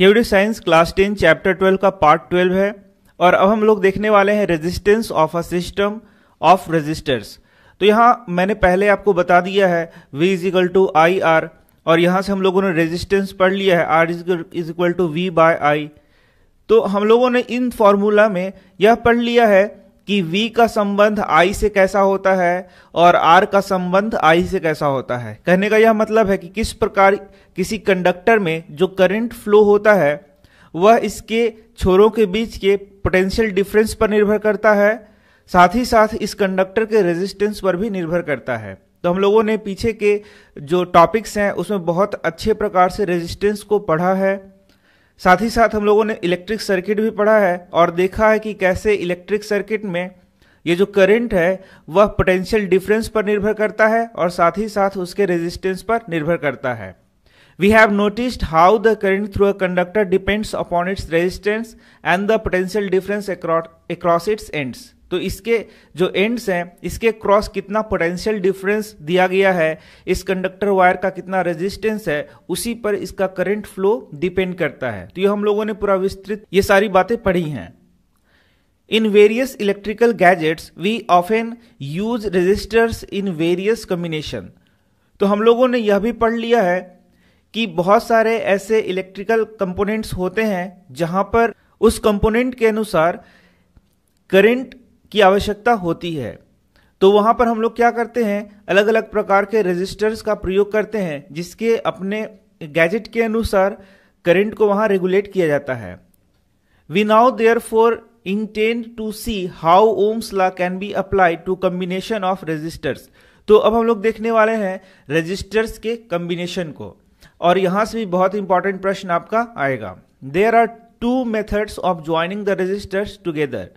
ये video science class ten chapter twelve का part twelve है और अब हम लोग देखने वाले हैं resistance of a system of resistors तो यहाँ मैंने पहले आपको बता दिया है V is equal to I R और यहाँ से हम लोगों ने रेजिस्टेंस पढ़ लिया है R is equal to V by I तो हम लोगों ने इन फॉर्मूला में यह पढ़ लिया है कि V का संबंध I से कैसा होता है और R का संबंध I से कैसा होता है कहने का यह मतलब है कि किस प्रकार किसी कंडक्टर में जो करंट फ्लो होता है वह इसके छोरों के बीच के पोटेंशियल डिफरेंस पर निर्भर करता है साथ ही साथ इस कंडक्टर के रेजिस्टेंस पर भी निर्भर करता है तो हम लोगों ने पीछे के जो टॉपिक्स हैं उसमें बहुत अच्छे प्रकार से रेजिस्टेंस को पढ़ा है साथ ही साथ हम लोगों ने इलेक्ट्रिक सर्किट भी पढ़ा है और देखा है कि कैसे इलेक्ट्रिक सर्किट में ये जो करंट है वह पोटेंशियल डिफरेंस पर निर्भर करता है और साथ ही साथ उसके रेजिस्टेंस पर निर्भर करता है we have noticed how the current through a conductor depends upon its resistance and the potential difference across its ends तो इसके जो एंड्स हैं इसके क्रॉस कितना पोटेंशियल डिफरेंस दिया गया है इस कंडक्टर वायर का कितना रेजिस्टेंस है उसी पर इसका करंट फ्लो डिपेंड करता है तो ये हम लोगों ने पूरा विस्तृत ये सारी बातें पढ़ी हैं in various electrical gadgets we often use resistors in various combination तो हम लोगों ने यह भी पढ़ लिया है कि बहुत सारे ऐसे इलेक्ट्रिकल कंपोनेंट्स होते हैं जहां पर उस कंपोनेंट के अनुसार करंट की आवश्यकता होती है तो वहाँ पर हम लोग क्या करते हैं अलग अलग प्रकार के रजिस्टर्स का प्रयोग करते हैं जिसके अपने गैजेट के अनुसार करंट को वहाँ रेगुलेट किया जाता है we now therefore intend to see how Ohm's law can be apply to combination of resistors तो अब हम लोग देखने वाले हैं रजिस्टर्स के कम्बिनेशन को और यहाँ से भी बहुत इंपॉर्टेंट प्रश्न आपका आएगा there are two methods of joining the resistors together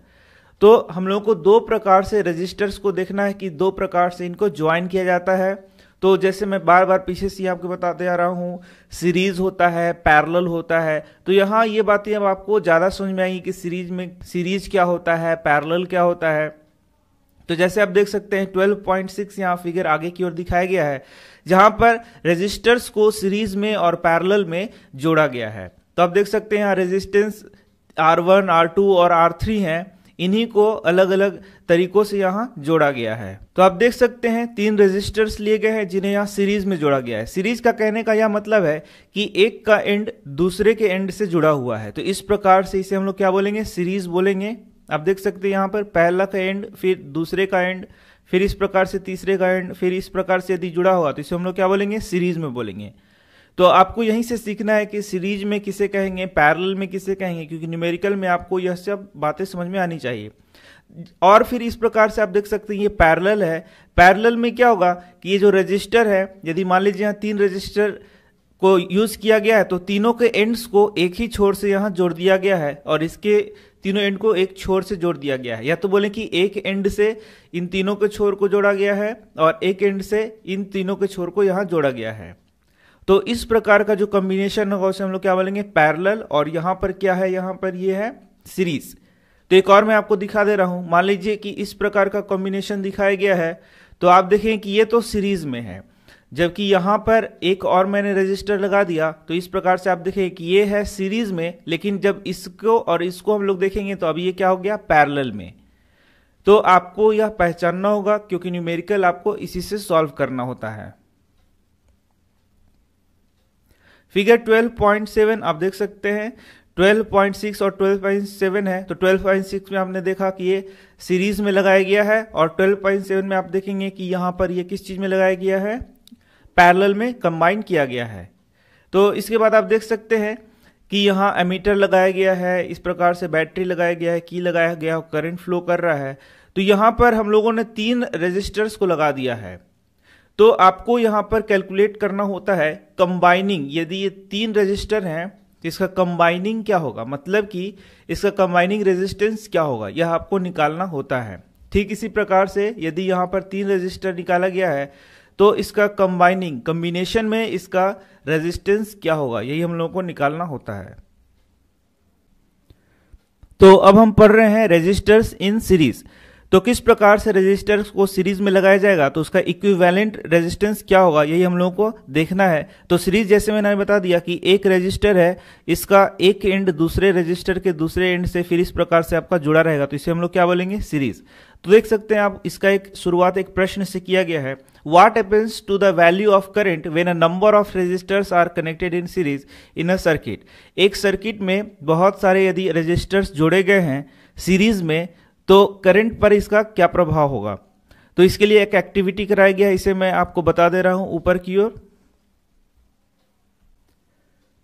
तो हम लोगों को दो प्रकार से रजिस्टर्स को देखना है कि दो प्रकार से इनको ज्वाइन किया जाता है तो जैसे मैं बार बार पीछे से आपको बताते जा रहा हूँ सीरीज होता है पैरेलल होता है तो यहाँ ये बातें अब आपको ज़्यादा समझ में आएंगी कि सीरीज में सीरीज क्या होता है पैरेलल क्या होता है तो जैसे आप देख सकते हैं 12.6 पॉइंट यहाँ फिगर आगे की ओर दिखाया गया है जहाँ पर रजिस्टर्स को सीरीज में और पैरल में जोड़ा गया है तो आप देख सकते हैं यहाँ resistance R one R two और आर थ्री हैं इन्हीं को अलग अलग तरीकों से यहाँ जोड़ा गया है तो आप देख सकते हैं तीन रजिस्टर्स लिए गए हैं जिन्हें यहाँ सीरीज में जोड़ा गया है सीरीज का कहने का यह मतलब है कि एक का एंड दूसरे के एंड से जुड़ा हुआ है तो इस प्रकार से इसे हम लोग क्या बोलेंगे सीरीज बोलेंगे आप देख सकते हैं यहाँ पर पहला का एंड फिर दूसरे का एंड फिर इस प्रकार से तीसरे का एंड फिर इस प्रकार से यदि जुड़ा हुआ तो इसे हम लोग क्या बोलेंगे सीरीज में बोलेंगे तो आपको यहीं से सीखना है कि सीरीज में किसे कहेंगे पैरल में किसे कहेंगे क्योंकि न्यूमेरिकल में आपको यह सब बातें समझ में आनी चाहिए और फिर इस प्रकार से आप देख सकते हैं ये पैरल है पैरल में क्या होगा कि ये जो रजिस्टर है यदि मान लीजिए यहाँ तीन रजिस्टर को यूज किया गया है तो तीनों के एंड्स को एक ही छोर से यहाँ जोड़ दिया गया है और इसके तीनों एंड को एक छोर से जोड़ दिया गया है या तो बोले कि एक एंड से इन तीनों के छोर को जोड़ा गया है और एक एंड से इन तीनों के छोर को यहाँ जोड़ा गया है तो इस प्रकार का जो कॉम्बिनेशन होगा उसे हम लोग क्या बोलेंगे पैरल और यहाँ पर क्या है यहाँ पर ये है सीरीज तो एक और मैं आपको दिखा दे रहा हूँ मान लीजिए कि इस प्रकार का कॉम्बिनेशन दिखाया गया है तो आप देखें कि ये तो सीरीज में है जबकि यहाँ पर एक और मैंने रजिस्टर लगा दिया तो इस प्रकार से आप देखें कि ये है सीरीज में लेकिन जब इसको और इसको हम लोग देखेंगे तो अभी ये क्या हो गया पैरेलल में तो आपको यह पहचानना होगा क्योंकि न्यूमेरिकल आपको इसी से सॉल्व करना होता है फिगर 12.7 आप देख सकते हैं 12.6 और 12.7 है तो 12.6 में हमने देखा कि ये सीरीज में लगाया गया है और 12.7 में आप देखेंगे कि यहाँ पर ये किस चीज में लगाया गया है पैरेलल में कंबाइन किया गया है तो इसके बाद आप देख सकते हैं कि यहाँ एमीटर लगाया गया है इस प्रकार से बैटरी लगाया गया है की लगाया गया है करंट फ्लो कर रहा है तो यहाँ पर हम लोगों ने तीन रजिस्टर्स को लगा दिया है तो आपको यहां पर कैलकुलेट करना होता है कंबाइनिंग यदि ये तीन रजिस्टर हैं तो इसका कंबाइनिंग क्या होगा मतलब कि इसका कंबाइनिंग रेजिस्टेंस क्या होगा यह आपको निकालना होता है ठीक इसी प्रकार से यदि यहां पर तीन रजिस्टर निकाला गया है तो इसका कंबाइनिंग कम्बिनेशन में इसका रेजिस्टेंस क्या होगा यही हम लोगों को निकालना होता है तो अब हम पढ़ रहे हैं रजिस्टर्स इन सीरीज तो किस प्रकार से रेजिस्टर्स को सीरीज में लगाया जाएगा तो उसका इक्विवेलेंट रेजिस्टेंस क्या होगा यही हम लोगों को देखना है तो सीरीज जैसे मैंने बता दिया कि एक रजिस्टर है इसका एक एंड दूसरे रजिस्टर के दूसरे एंड से फिर इस प्रकार से आपका जुड़ा रहेगा तो इसे हम लोग क्या बोलेंगे सीरीज तो देख सकते हैं आप इसका एक शुरुआत एक प्रश्न से किया गया है what happens to the value of current when a number of resistors are connected in series in a circuit एक सर्किट में बहुत सारे यदि रजिस्टर्स जोड़े गए हैं सीरीज में तो करंट पर इसका क्या प्रभाव होगा तो इसके लिए एक एक्टिविटी कराया गया इसे मैं आपको बता दे रहा हूं ऊपर की ओर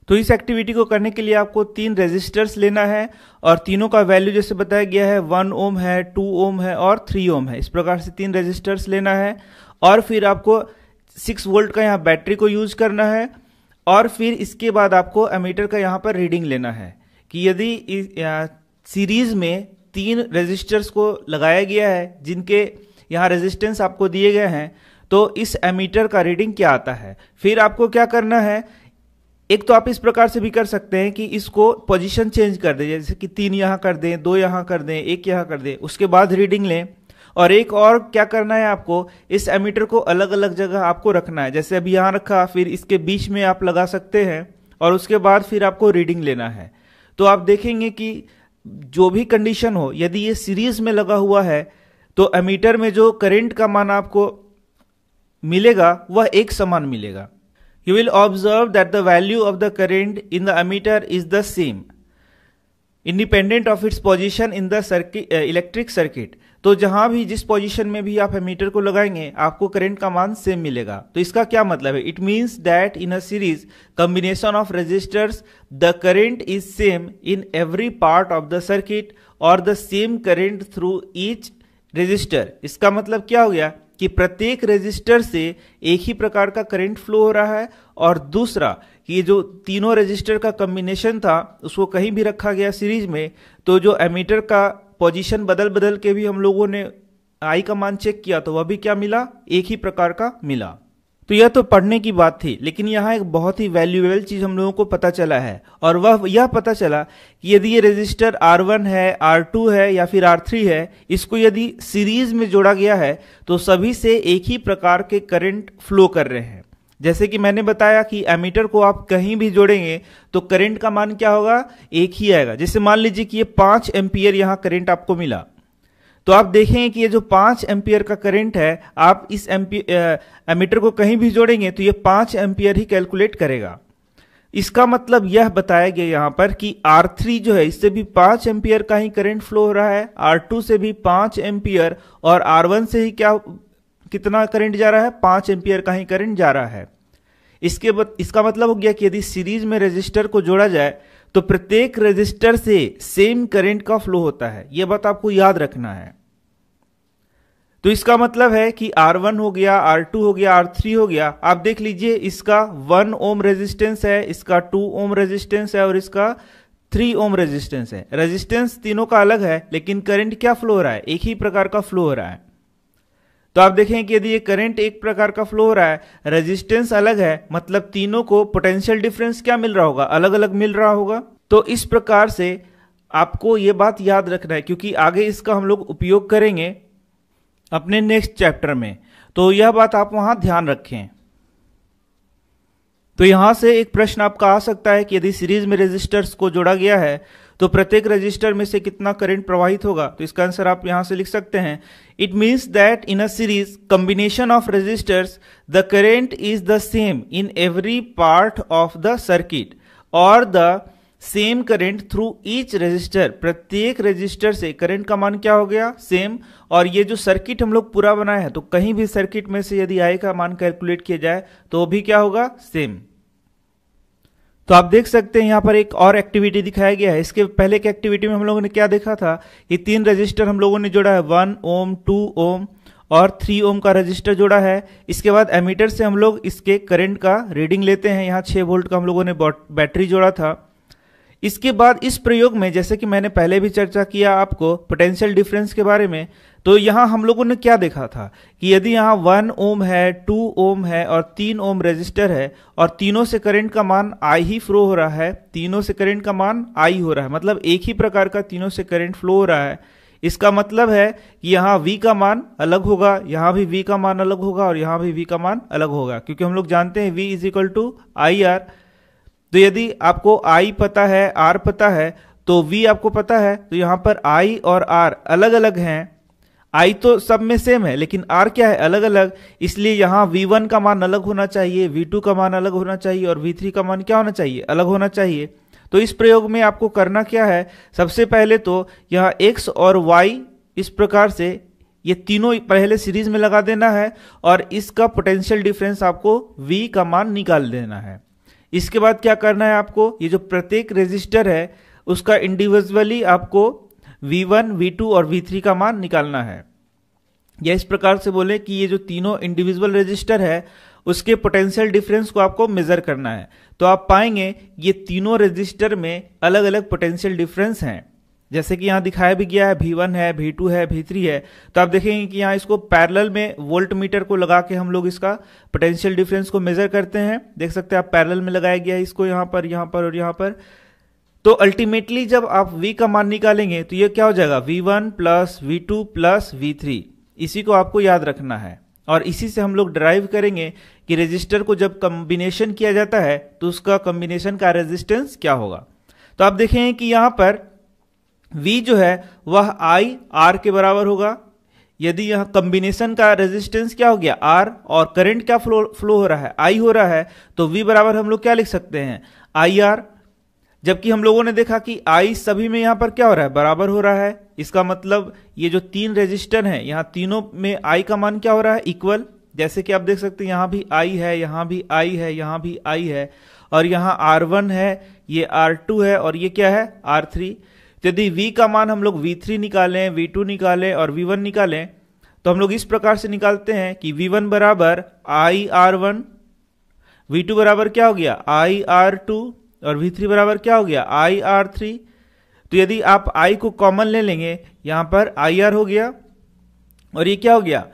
तो इस एक्टिविटी को करने के लिए आपको तीन रेजिस्टर्स लेना है और तीनों का वैल्यू जैसे बताया गया है वन ओम है टू ओम है और थ्री ओम है इस प्रकार से तीन रेजिस्टर्स लेना है और फिर आपको सिक्स वोल्ट का यहाँ बैटरी को यूज करना है और फिर इसके बाद आपको एमीटर का यहाँ पर रीडिंग लेना है कि यदि सीरीज में तीन रेजिस्टर्स को लगाया गया है जिनके यहाँ रेजिस्टेंस आपको दिए गए हैं तो इस एमीटर का रीडिंग क्या आता है फिर आपको क्या करना है एक तो आप इस प्रकार से भी कर सकते हैं कि इसको पोजीशन चेंज कर दें जैसे कि तीन यहाँ कर दें दो यहाँ कर दें एक यहाँ कर दें उसके बाद रीडिंग लें और एक और क्या करना है आपको इस एमीटर को अलग अलग जगह आपको रखना है जैसे अभी यहाँ रखा फिर इसके बीच में आप लगा सकते हैं और उसके बाद फिर आपको रीडिंग लेना है तो आप देखेंगे कि जो भी कंडीशन हो यदि ये सीरीज में लगा हुआ है तो एमीटर में जो करंट का मान आपको मिलेगा वह एक समान मिलेगा you will observe that the value of the current in the ammeter is the same independent of its position in the circuit electric circuit तो जहां भी जिस पोजीशन में भी आप एमीटर को लगाएंगे आपको करंट का मान सेम मिलेगा तो इसका क्या मतलब है it means that in a series combination of resistors the current is same in every part of the circuit और the same current through each resistor इसका मतलब क्या हो गया कि प्रत्येक रजिस्टर से एक ही प्रकार का करंट फ्लो हो रहा है और दूसरा कि ये जो तीनों रजिस्टर का कम्बिनेशन था उसको कहीं भी रखा गया सीरीज में तो जो एमीटर का पोजीशन बदल बदल के भी हम लोगों ने आई का मान चेक किया तो वह भी क्या मिला एक ही प्रकार का मिला तो यह तो पढ़ने की बात थी लेकिन यहाँ एक बहुत ही वैल्यूएबल चीज हम लोगों को पता चला है और वह यह पता चला कि यदि ये रजिस्टर R1 है R2 है या फिर R3 है इसको यदि सीरीज में जोड़ा गया है तो सभी से एक ही प्रकार के करंट फ्लो कर रहे हैं जैसे कि मैंने बताया कि एमीटर को आप कहीं भी जोड़ेंगे तो करंट का मान क्या होगा एक ही आएगा जैसे मान लीजिए कि ये पांच एम्पियर यहां करंट आपको मिला तो आप देखेंगे कि ये जो पांच एम्पियर का करंट है आप इस एमीटर को कहीं भी जोड़ेंगे तो ये पांच एम्पियर ही कैलकुलेट करेगा इसका मतलब यह बताया गया यहां पर कि R3 जो है इससे भी पांच एम्पियर का ही करंट फ्लो हो रहा है R2 से भी पांच एम्पियर और R1 से ही क्या कितना करंट जा रहा है पांच एम्पियर का ही करंट जा रहा है इसके बत, इसका मतलब हो गया कि यदि सीरीज में रजिस्टर को जोड़ा जाए तो प्रत्येक रजिस्टर से सेम करंट का फ्लो होता है यह बात आपको याद रखना है तो इसका मतलब है कि R1 हो गया R2 हो गया R3 हो गया आप देख लीजिए इसका 1 ओम रेजिस्टेंस है इसका 2 ओम रेजिस्टेंस है और इसका 3 ओम रेजिस्टेंस है रेजिस्टेंस तीनों का अलग है लेकिन करंट क्या फ्लो हो रहा है एक ही प्रकार का फ्लो हो रहा है तो आप देखें कि यदि ये करंट एक प्रकार का फ्लो हो रहा है रेजिस्टेंस अलग है मतलब तीनों को पोटेंशियल डिफरेंस क्या मिल रहा होगा अलग अलग मिल रहा होगा तो इस प्रकार से आपको ये बात याद रखना है क्योंकि आगे इसका हम लोग उपयोग करेंगे अपने नेक्स्ट चैप्टर में तो यह बात आप वहां ध्यान रखें तो यहां से एक प्रश्न आपका आ सकता है कि यदि सीरीज में रजिस्टर्स को जोड़ा गया है तो प्रत्येक रजिस्टर में से कितना करंट प्रवाहित होगा तो इसका आंसर आप यहां से लिख सकते हैं it means that in a series combination of resistors the current is the same in every part of the circuit और the same current through each resistor प्रत्येक रजिस्टर से करंट का मान क्या हो गया सेम और ये जो सर्किट हम लोग पूरा बनाया है तो कहीं भी सर्किट में से यदि आई का मान कैलकुलेट किया जाए तो भी क्या होगा सेम तो आप देख सकते हैं यहाँ पर एक और एक्टिविटी दिखाया गया है इसके पहले के एक्टिविटी में हम लोगों ने क्या देखा था ये तीन रजिस्टर हम लोगों ने जोड़ा है वन ओम टू ओम और थ्री ओम का रजिस्टर जोड़ा है इसके बाद एमीटर से हम लोग इसके करंट का रीडिंग लेते हैं यहाँ छः वोल्ट का हम लोगों ने बैटरी जोड़ा था इसके बाद इस प्रयोग में जैसे कि मैंने पहले भी चर्चा किया आपको पोटेंशियल डिफरेंस के बारे में तो यहाँ हम लोगों ने क्या देखा था कि यदि यहाँ वन ओम है टू ओम है और तीन ओम रेजिस्टर है और तीनों से करंट का मान आई ही फ्लो हो रहा है तीनों से करंट का मान आई हो रहा है मतलब एक ही प्रकार का तीनों से करंट फ्लो हो रहा है इसका मतलब है कि यहाँ वी का मान अलग होगा यहाँ भी वी का मान अलग होगा और यहाँ भी वी का मान अलग होगा क्योंकि हम लोग जानते हैं V is equal to I R तो यदि आपको आई पता है आर पता है तो वी आपको पता है तो यहां पर आई और आर अलग अलग हैं आई तो सब में सेम है लेकिन आर क्या है अलग अलग इसलिए यहां वी वन का मान अलग होना चाहिए वी टू का मान अलग होना चाहिए और वी थ्री का मान क्या होना चाहिए अलग होना चाहिए तो इस प्रयोग में आपको करना क्या है सबसे पहले तो यहाँ एक्स और वाई इस प्रकार से ये तीनों पहले सीरीज में लगा देना है और इसका पोटेंशियल डिफरेंस आपको वी का मान निकाल देना है इसके बाद क्या करना है आपको ये जो प्रत्येक रजिस्टर है उसका इंडिविजुअली आपको V1, V2 और V3 का मान निकालना है या इस प्रकार से बोले कि ये जो तीनों इंडिविजुअल रजिस्टर है उसके पोटेंशियल डिफरेंस को आपको मेजर करना है तो आप पाएंगे ये तीनों रजिस्टर में अलग अलग पोटेंशियल डिफरेंस हैं जैसे कि यहाँ दिखाया भी गया है भी वन है भी टू है भी थ्री है तो आप देखेंगे कि यहाँ इसको पैरेलल में वोल्ट मीटर को लगा के हम लोग इसका पोटेंशियल डिफरेंस को मेजर करते हैं देख सकते हैं आप पैरेलल में लगाया गया है इसको यहाँ पर यहाँ पर और यहाँ पर तो अल्टीमेटली जब आप V का मान निकालेंगे तो ये क्या हो जाएगा V1 one plus V two plus V three इसी को आपको याद रखना है और इसी से हम लोग ड्राइव करेंगे कि रजिस्टर को जब कम्बिनेशन किया जाता है तो उसका कम्बिनेशन का रेजिस्टेंस क्या होगा तो आप देखेंगे कि यहाँ पर V जो है वह I R के बराबर होगा यदि यह कम्बिनेशन का रेजिस्टेंस क्या हो गया R और करंट क्या फ्लो फ्लो हो रहा है I हो रहा है तो V बराबर हम लोग क्या लिख सकते हैं आई आर जबकि हम लोगों ने देखा कि I सभी में यहाँ पर क्या हो रहा है बराबर हो रहा है इसका मतलब ये जो तीन रेजिस्टर हैं यहाँ तीनों में I का मान क्या हो रहा है इक्वल जैसे कि आप देख सकते हैं यहाँ भी आई है यहाँ भी आई है यहाँ भी आई है और यहाँ आर है ये आर है और ये क्या है आर यदि v का मान हम लोग v3 निकालें v2 निकालें और v1 निकालें तो हम लोग इस प्रकार से निकालते हैं कि v1 बराबर I R one V two बराबर क्या हो गया आई आर टू और वी थ्री बराबर क्या हो गया आई आर थ्री तो यदि आप आई को कॉमन ले लेंगे यहाँ पर आई आर हो गया और ये क्या हो गया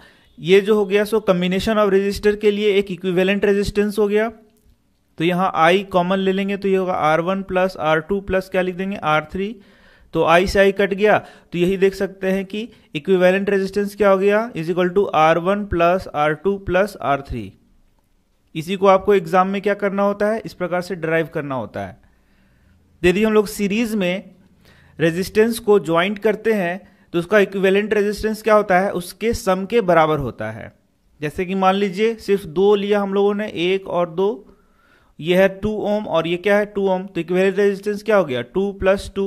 ये जो हो गया सो कम्बिनेशन ऑफ रजिस्टर के लिए एक इक्विवेलेंट रेजिस्टेंस हो गया तो यहाँ आई कॉमन ले लेंगे तो ये होगा R one plus R two plus क्या लिख देंगे आर थ्री तो आई से आई कट गया तो यही देख सकते हैं कि इक्विवेलेंट रेजिस्टेंस क्या हो गया is equal to R one plus R two plus R three इसी को आपको एग्जाम में क्या करना होता है इस प्रकार से ड्राइव करना होता है यदि हम लोग सीरीज में रेजिस्टेंस को ज्वाइंट करते हैं तो उसका इक्विवेलेंट रेजिस्टेंस क्या होता है उसके सम के बराबर होता है जैसे कि मान लीजिए सिर्फ दो लिया हम लोगों ने एक और दो ये है टू ओम और ये क्या है टू ओम तो इक्वेलेंट रेजिस्टेंस क्या हो गया टू प्लस टू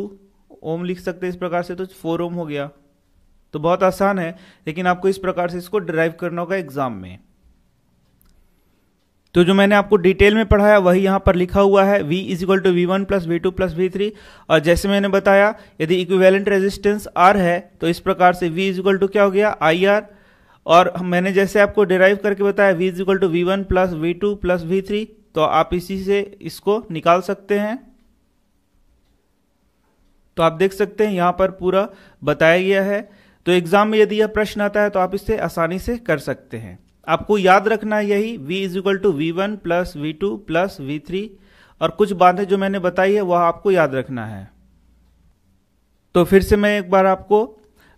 ओम लिख सकते हैं इस प्रकार से तो फोर ओम हो गया तो बहुत आसान है लेकिन आपको इस प्रकार से इसको ड्राइव करना होगा एग्जाम में तो जो मैंने आपको डिटेल में पढ़ाया वही यहां पर लिखा हुआ है V is equal to V one plus V two plus V three और जैसे मैंने बताया यदि इक्विवेलेंट रेजिस्टेंस R है तो इस प्रकार से V इज इक्वल टू क्या हो गया आई आर और मैंने जैसे आपको डिराइव करके बताया V is equal to V one plus V two plus V three तो आप इसी से इसको निकाल सकते हैं तो आप देख सकते हैं यहाँ पर पूरा बताया गया है तो एग्जाम में यदि यह प्रश्न आता है तो आप इसे आसानी से कर सकते हैं आपको याद रखना यही v is equal to V one plus V two plus V three और कुछ बातें जो मैंने बताई है वह आपको याद रखना है तो फिर से मैं एक बार आपको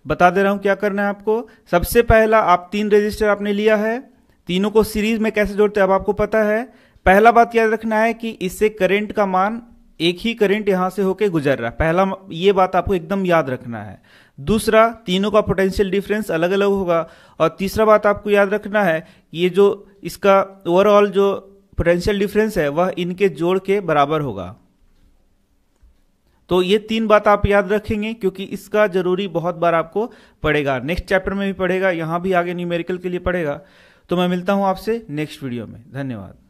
बता दे रहा हूं क्या करना है आपको सबसे पहला आप तीन रजिस्टर आपने लिया है तीनों को सीरीज में कैसे जोड़ते हैं अब आपको पता है पहला बात याद रखना है कि इससे करंट का मान एक ही करंट यहां से होके गुजर रहा है पहला ये बात आपको एकदम याद रखना है दूसरा तीनों का पोटेंशियल डिफरेंस अलग अलग होगा और तीसरा बात आपको याद रखना है ये जो इसका ओवरऑल जो पोटेंशियल डिफरेंस है वह इनके जोड़ के बराबर होगा तो ये तीन बात आप याद रखेंगे क्योंकि इसका जरूरी बहुत बार आपको पड़ेगा नेक्स्ट चैप्टर में भी पड़ेगा यहां भी आगे न्यूमेरिकल के लिए पड़ेगा तो मैं मिलता हूं आपसे नेक्स्ट वीडियो में धन्यवाद